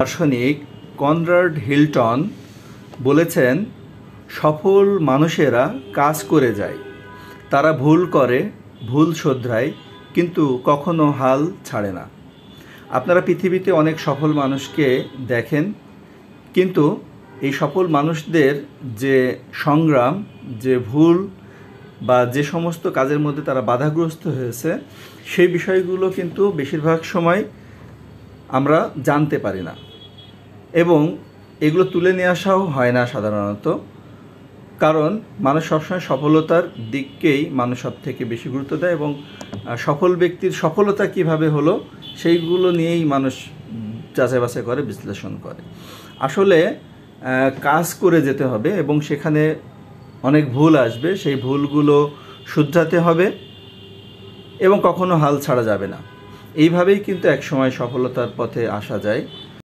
দার্শনিক কনরাড হিল্টন বলেছেন সফল মানুষেরা কাজ করে যায় তারা ভুল করে ভুল শোধরায় কিন্তু কখনো হাল ছাড়ে না আপনারা পৃথিবীতে অনেক সফল মানুষকে দেখেন কিন্তু এই সফল মানুষদের যে সংগ্রাম যে ভুল বা যে সমস্ত কাজের মধ্যে তারা বাধাগ্রস্ত হয়েছে সেই বিষয়গুলো কিন্তু বেশিরভাগ সময় আমরা জানতে পারি না এবং এগুলো তুলে নিয়ে আসাও হয় না সাধারণত কারণ মানুষ সবসময় সফলতার দিককেই মানুষ সব থেকে বেশি গুরুত্ব দেয় এবং সফল ব্যক্তির সফলতা কিভাবে হলো সেইগুলো নিয়েই মানুষ যাচাই বাছাই করে বিশ্লেষণ করে আসলে কাজ করে যেতে হবে এবং সেখানে অনেক ভুল আসবে সেই ভুলগুলো শুধরাতে হবে এবং কখনো হাল ছাড়া যাবে না এইভাবেই কিন্তু একসময় সফলতার পথে আসা যায়